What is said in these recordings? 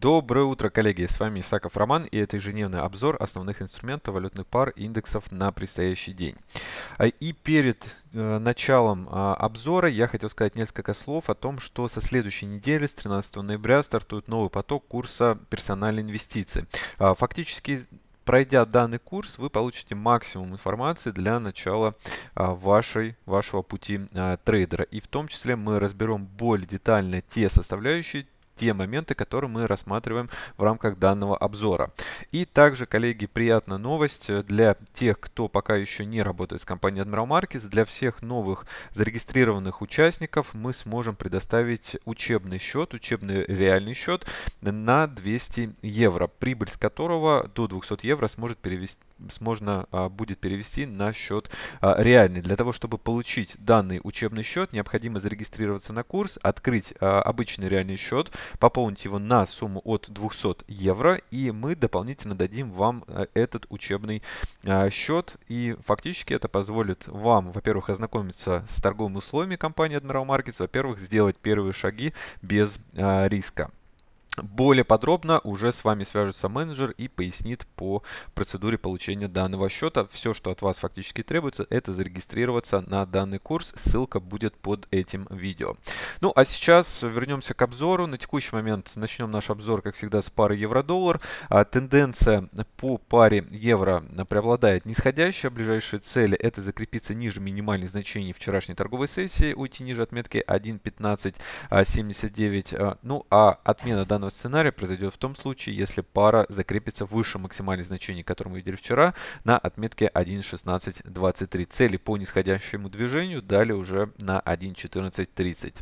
Доброе утро, коллеги! С вами Исаков Роман и это ежедневный обзор основных инструментов валютных пар индексов на предстоящий день. А, и перед э, началом а, обзора я хотел сказать несколько слов о том, что со следующей недели, с 13 ноября, стартует новый поток курса персональной инвестиции. А, фактически пройдя данный курс, вы получите максимум информации для начала вашей, вашего пути трейдера. И в том числе мы разберем более детально те составляющие, те моменты, которые мы рассматриваем в рамках данного обзора. И также, коллеги, приятная новость э, для тех, кто пока еще не работает с компанией Admiral Markets, для всех новых зарегистрированных участников мы сможем предоставить учебный счет, учебный реальный счет на 200 евро, прибыль с которого до 200 евро сможет перевести можно а, будет перевести на счет а, реальный. Для того, чтобы получить данный учебный счет, необходимо зарегистрироваться на курс, открыть а, обычный реальный счет, пополнить его на сумму от 200 евро, и мы дополнительно дадим вам этот учебный счет. И фактически это позволит вам, во-первых, ознакомиться с торговыми условиями компании Admiral Markets, во-первых, сделать первые шаги без риска. Более подробно уже с вами свяжется менеджер и пояснит по процедуре получения данного счета. Все, что от вас фактически требуется, это зарегистрироваться на данный курс. Ссылка будет под этим видео. Ну а сейчас вернемся к обзору. На текущий момент начнем наш обзор, как всегда, с пары евро-доллар. А, тенденция по паре евро преобладает нисходящая. Ближайшие цели это закрепиться ниже минимальных значений вчерашней торговой сессии, уйти ниже отметки 1.1579. А, а, ну а отмена данного данного сценария произойдет в том случае, если пара закрепится выше максимальной значения, которое мы видели вчера, на отметке 1.16.23. Цели по нисходящему движению дали уже на 1.14.30.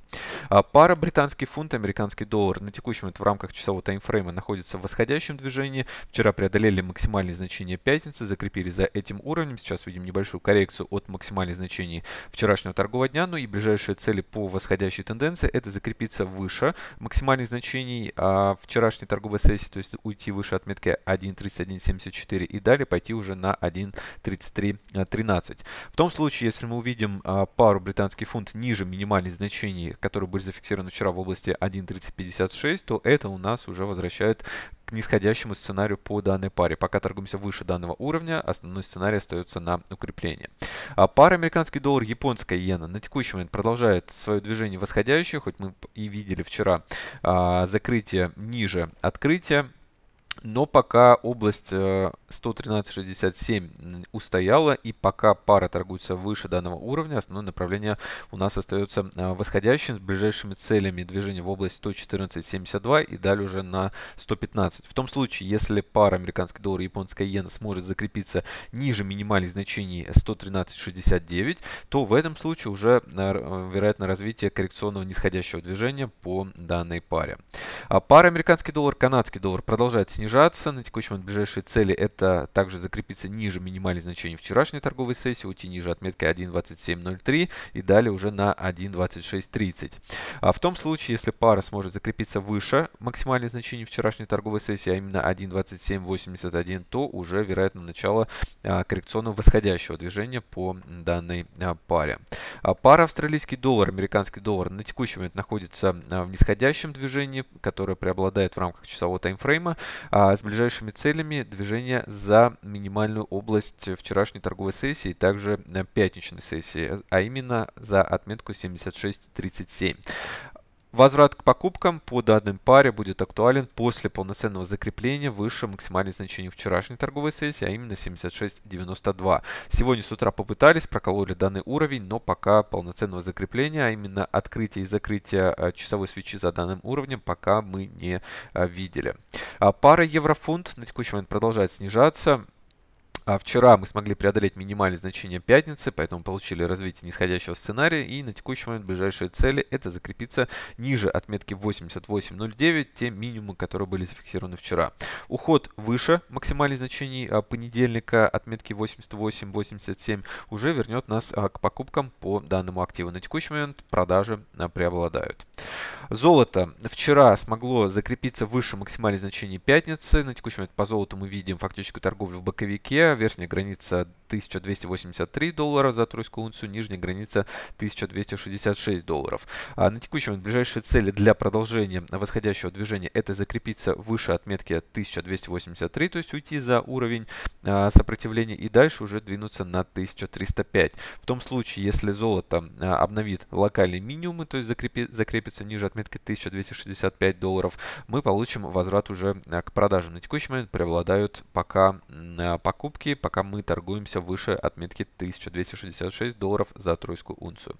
А пара британский фунт, американский доллар на текущем момент в рамках часового таймфрейма находится в восходящем движении. Вчера преодолели максимальные значения пятницы, закрепили за этим уровнем. Сейчас видим небольшую коррекцию от максимальных значений вчерашнего торгового дня. Ну и ближайшие цели по восходящей тенденции это закрепиться выше максимальных значений а а, вчерашней торговой сессии, то есть уйти выше отметки 1.3174 и далее пойти уже на 1.3313. В том случае, если мы увидим а, пару британский фунт ниже минимальных значений, которые были зафиксированы вчера в области 1.3056, то это у нас уже возвращает к нисходящему сценарию по данной паре. Пока торгуемся выше данного уровня, основной сценарий остается на укрепление. А пара американский доллар, японская иена на текущий момент продолжает свое движение восходящее, хоть мы и видели вчера а, закрытие ниже открытия. Но пока область 113.67 э, устояла, и пока пара торгуется выше данного уровня, основное направление у нас остается э, восходящим с ближайшими целями движения в область 114.72 и далее уже на 115. В том случае, если пара американский доллар и японская иена сможет закрепиться ниже минимальных значений 113.69, то в этом случае уже э, вероятно развитие коррекционного нисходящего движения по данной паре. А Пара американский доллар, канадский доллар продолжает снижаться снижаться. На текущем момент ближайшие цели это также закрепиться ниже минимальных значений вчерашней торговой сессии, уйти ниже отметки 1.2703 и далее уже на 1.2630. А в том случае, если пара сможет закрепиться выше максимальных значений вчерашней торговой сессии, а именно 1.2781, то уже вероятно начало а, коррекционного восходящего движения по данной а, паре. А пара австралийский доллар, американский доллар на текущий момент находится в нисходящем движении, которое преобладает в рамках часового таймфрейма. А, с ближайшими целями движение за минимальную область вчерашней торговой сессии и также э, пятничной сессии, а, а именно за отметку 76.37. Возврат к покупкам по данным паре будет актуален после полноценного закрепления выше максимальных значений вчерашней торговой сессии, а именно 76.92. Сегодня с утра попытались, прокололи данный уровень, но пока полноценного закрепления, а именно открытия и закрытия а, часовой свечи за данным уровнем, пока мы не а, видели. А, пара еврофунт на текущий момент продолжает снижаться. А вчера мы смогли преодолеть минимальные значения пятницы, поэтому получили развитие нисходящего сценария. И на текущий момент ближайшие цели это закрепиться ниже отметки 88.09, те минимумы, которые были зафиксированы вчера. Уход выше максимальных значений а, понедельника отметки 88.87 уже вернет нас а, к покупкам по данному активу. На текущий момент продажи а, преобладают. Золото вчера смогло закрепиться выше максимальных значений пятницы. На текущий момент по золоту мы видим фактическую торговлю в боковике верхняя граница 1283 доллара за тройскую унцию, нижняя граница 1266 долларов. А на текущий момент ближайшие цели для продолжения восходящего движения это закрепиться выше отметки 1283, то есть уйти за уровень а, сопротивления и дальше уже двинуться на 1305. В том случае, если золото а, обновит локальные минимумы, то есть закрепи, закрепится ниже отметки 1265 долларов, мы получим возврат уже а, к продажам. На текущий момент преобладают пока а, покупки покупки, пока мы торгуемся выше отметки 1266 долларов за тройскую унцию.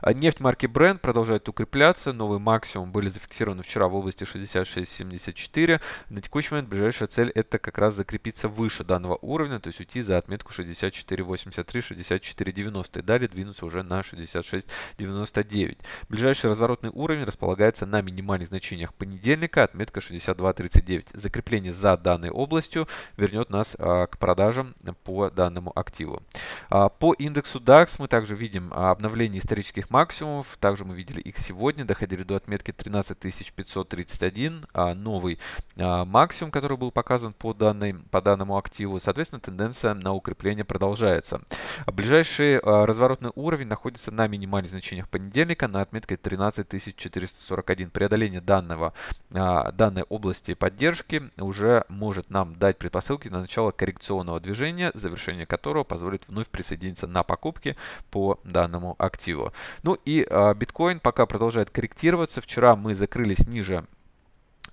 А нефть марки Brent продолжает укрепляться. Новые максимумы были зафиксированы вчера в области 66.74. На текущий момент ближайшая цель это как раз закрепиться выше данного уровня, то есть уйти за отметку 64.83, 64.90 и далее двинуться уже на 66.99. Ближайший разворотный уровень располагается на минимальных значениях понедельника, отметка 62.39. Закрепление за данной областью вернет нас а, к продажам по данному активу. А, по индексу DAX мы также видим а, обновление исторических максимумов. Также мы видели их сегодня, доходили до отметки 13531, а, новый максимум, который был показан по, данной, по данному активу. Соответственно, тенденция на укрепление продолжается. Ближайший разворотный уровень находится на минимальных значениях понедельника на отметке 13441. Преодоление данного, данной области поддержки уже может нам дать предпосылки на начало коррекционного движения движения, завершение которого позволит вновь присоединиться на покупки по данному активу. Ну и а, биткоин пока продолжает корректироваться. Вчера мы закрылись ниже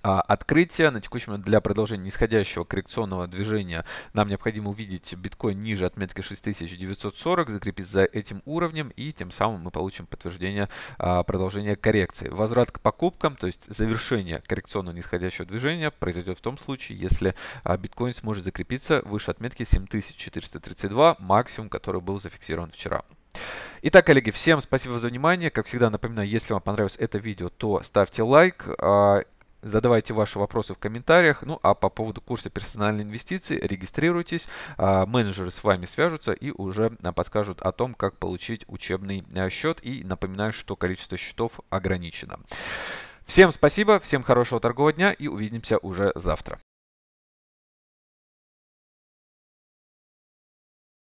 а, открытие. На текущий момент для продолжения нисходящего коррекционного движения нам необходимо увидеть биткоин ниже отметки 6940, закрепить за этим уровнем и тем самым мы получим подтверждение а, продолжения коррекции. Возврат к покупкам, то есть завершение коррекционного нисходящего движения произойдет в том случае, если а, биткоин сможет закрепиться выше отметки 7432, максимум, который был зафиксирован вчера. Итак, коллеги, всем спасибо за внимание. Как всегда, напоминаю, если вам понравилось это видео, то ставьте лайк. Задавайте ваши вопросы в комментариях. Ну а по поводу курса персональной инвестиции регистрируйтесь. А, менеджеры с вами свяжутся и уже а, подскажут о том, как получить учебный а, счет. И напоминаю, что количество счетов ограничено. Всем спасибо, всем хорошего торгового дня и увидимся уже завтра.